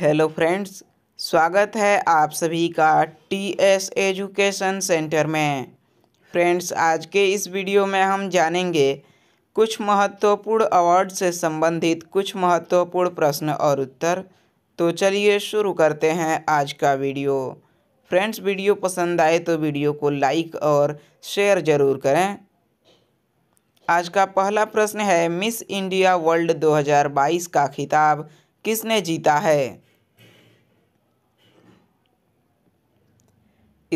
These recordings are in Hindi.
हेलो फ्रेंड्स स्वागत है आप सभी का टी एस एजुकेशन सेंटर में फ्रेंड्स आज के इस वीडियो में हम जानेंगे कुछ महत्वपूर्ण अवार्ड से संबंधित कुछ महत्वपूर्ण प्रश्न और उत्तर तो चलिए शुरू करते हैं आज का वीडियो फ्रेंड्स वीडियो पसंद आए तो वीडियो को लाइक और शेयर ज़रूर करें आज का पहला प्रश्न है मिस इंडिया वर्ल्ड 2022 का खिताब किसने जीता है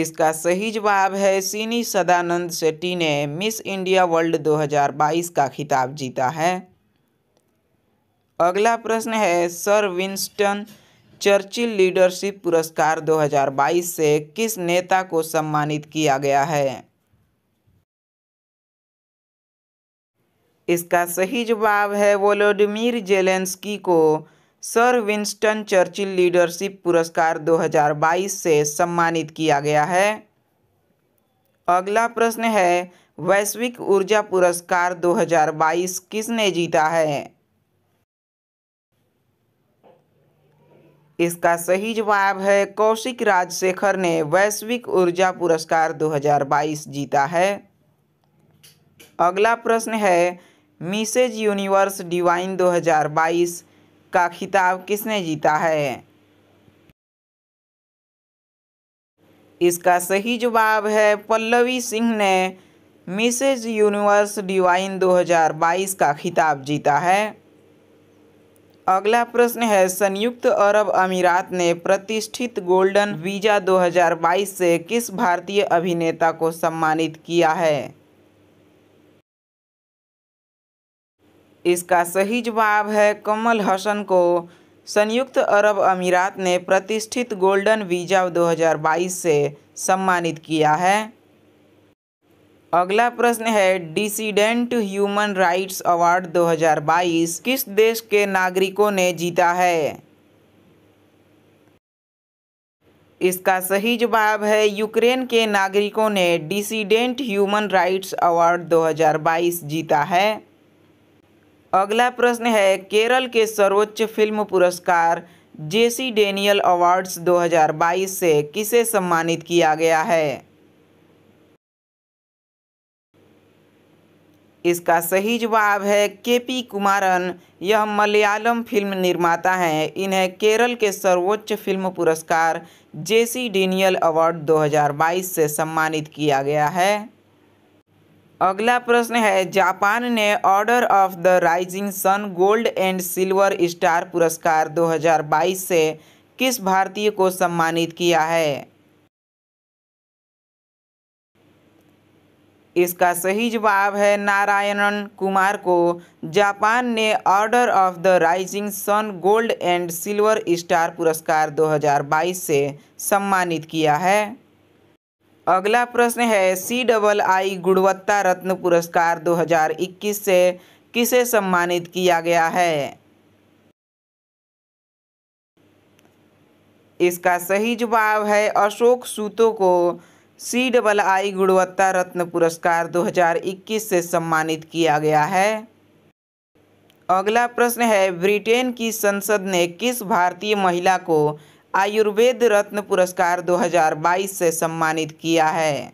इसका सही जवाब है सीनी सदानंद शेट्टी ने मिस इंडिया वर्ल्ड 2022 का खिताब जीता है अगला प्रश्न है सर विंस्टन चर्चिल लीडरशिप पुरस्कार 2022 से किस नेता को सम्मानित किया गया है इसका सही जवाब है वोलोडिमिर जेलेंस्की को सर विंस्टन चर्चिल लीडरशिप पुरस्कार 2022 से सम्मानित किया गया है अगला प्रश्न है वैश्विक ऊर्जा पुरस्कार 2022 किसने जीता है इसका सही जवाब है कौशिक राजशेखर ने वैश्विक ऊर्जा पुरस्कार 2022 जीता है अगला प्रश्न है मिसेज यूनिवर्स डिवाइन 2022 का खिताब किसने जीता है इसका सही जवाब है पल्लवी सिंह ने मिसेज यूनिवर्स डिवाइन 2022 का खिताब जीता है अगला प्रश्न है संयुक्त अरब अमीरात ने प्रतिष्ठित गोल्डन वीज़ा 2022 से किस भारतीय अभिनेता को सम्मानित किया है इसका सही जवाब है कमल हसन को संयुक्त अरब अमीरात ने प्रतिष्ठित गोल्डन वीज़ा 2022 से सम्मानित किया है अगला प्रश्न है डिसीडेंट ह्यूमन राइट्स अवार्ड 2022 किस देश के नागरिकों ने जीता है इसका सही जवाब है यूक्रेन के नागरिकों ने डिसीडेंट ह्यूमन राइट्स अवार्ड 2022 जीता है अगला प्रश्न है केरल के सर्वोच्च फिल्म पुरस्कार जेसी डेनियल अवार्ड्स 2022 से किसे सम्मानित किया गया है इसका सही जवाब है के पी कुमारन यह मलयालम फिल्म निर्माता हैं इन्हें केरल के सर्वोच्च फिल्म पुरस्कार जेसी डेनियल अवार्ड 2022 से सम्मानित किया गया है अगला प्रश्न है जापान ने order of the rising sun gold and silver star पुरस्कार 2022 से किस भारतीय को सम्मानित किया है इसका सही जवाब है नारायणन कुमार को जापान ने order of the rising sun gold and silver star पुरस्कार 2022 से सम्मानित किया है अगला प्रश्न है सी डबल आई गुणवत्ता रत्न पुरस्कार 2021 से किसे सम्मानित किया गया है इसका सही जवाब है अशोक सूतो को सी डबल आई गुणवत्ता रत्न पुरस्कार 2021 से सम्मानित किया गया है अगला प्रश्न है ब्रिटेन की संसद ने किस भारतीय महिला को आयुर्वेद रत्न पुरस्कार 2022 से सम्मानित किया है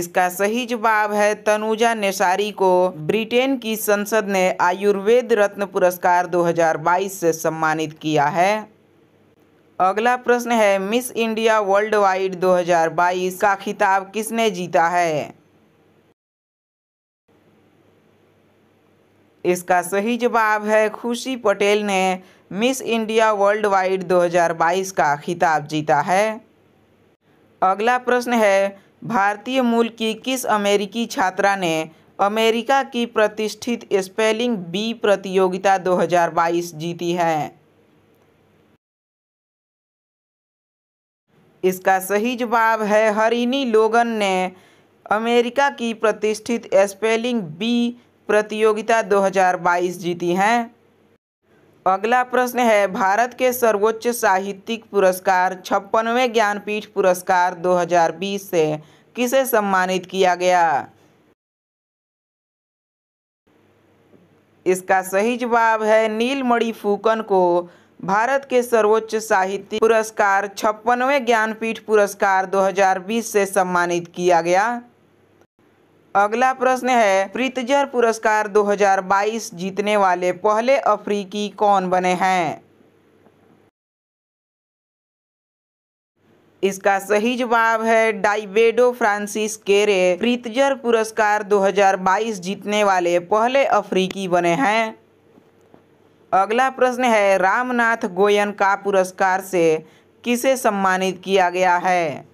इसका सही जवाब है तनुजा नेसारी को ब्रिटेन की संसद ने आयुर्वेद रत्न पुरस्कार 2022 से सम्मानित किया है अगला प्रश्न है मिस इंडिया वर्ल्ड वाइड दो का खिताब किसने जीता है इसका सही जवाब है खुशी पटेल ने मिस इंडिया वर्ल्ड वाइड 2022 का खिताब जीता है अगला प्रश्न है भारतीय मूल की किस अमेरिकी छात्रा ने अमेरिका की प्रतिष्ठित स्पेलिंग बी प्रतियोगिता 2022 जीती है इसका सही जवाब है हरिनी लोगन ने अमेरिका की प्रतिष्ठित स्पेलिंग बी प्रतियोगिता 2022 जीती हैं अगला प्रश्न है भारत के सर्वोच्च साहित्यिक पुरस्कार छप्पनवें ज्ञानपीठ पुरस्कार 2020 से किसे सम्मानित किया गया इसका सही जवाब है नीलमणि फूकन को भारत के सर्वोच्च साहित्य पुरस्कार छप्पनवें ज्ञानपीठ पुरस्कार 2020 से सम्मानित किया गया अगला प्रश्न है प्रीतजर पुरस्कार 2022 जीतने वाले पहले अफ्रीकी कौन बने हैं इसका सही जवाब है डाइबेडो फ्रांसिस केरे प्रीतजर पुरस्कार 2022 जीतने वाले पहले अफ्रीकी बने हैं अगला प्रश्न है रामनाथ गोयन का पुरस्कार से किसे सम्मानित किया गया है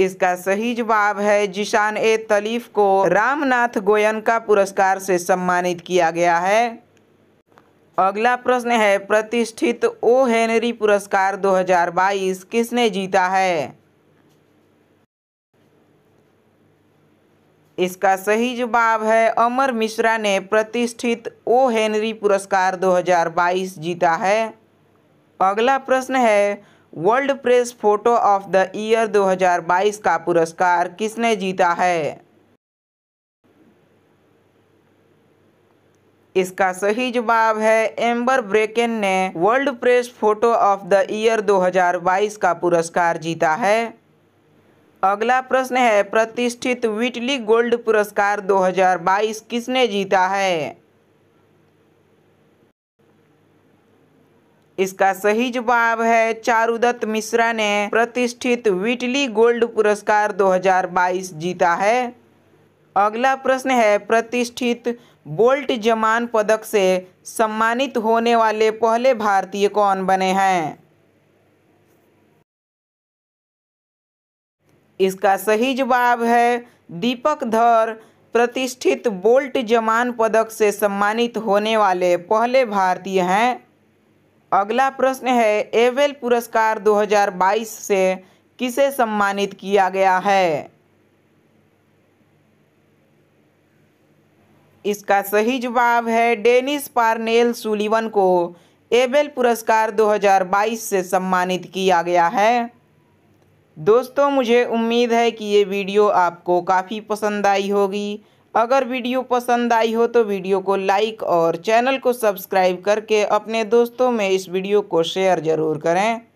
इसका सही जवाब है जिशान ए तलीफ को रामनाथ गोयनका पुरस्कार से सम्मानित किया गया है अगला प्रश्न है प्रतिष्ठित ओ हेनरी पुरस्कार 2022 किसने जीता है इसका सही जवाब है अमर मिश्रा ने प्रतिष्ठित ओ हेनरी पुरस्कार 2022 जीता है अगला प्रश्न है world press photo of the year 2022 का पुरस्कार किसने जीता है इसका सही जवाब है एम्बर ब्रेकन ने world press photo of the year 2022 का पुरस्कार जीता है अगला प्रश्न है प्रतिष्ठित विटली गोल्ड पुरस्कार 2022 किसने जीता है इसका सही जवाब है चारुदत्त मिश्रा ने प्रतिष्ठित विटली गोल्ड पुरस्कार 2022 जीता है अगला प्रश्न है प्रतिष्ठित बोल्ट जमान पदक से सम्मानित होने वाले पहले भारतीय कौन बने हैं इसका सही जवाब है दीपक धर प्रतिष्ठित बोल्ट जमान पदक से सम्मानित होने वाले पहले भारतीय हैं अगला प्रश्न है एवेल पुरस्कार 2022 से किसे सम्मानित किया गया है इसका सही जवाब है डेनिस पारनेल सुलिवन को एबेल पुरस्कार 2022 से सम्मानित किया गया है दोस्तों मुझे उम्मीद है कि ये वीडियो आपको काफ़ी पसंद आई होगी अगर वीडियो पसंद आई हो तो वीडियो को लाइक और चैनल को सब्सक्राइब करके अपने दोस्तों में इस वीडियो को शेयर ज़रूर करें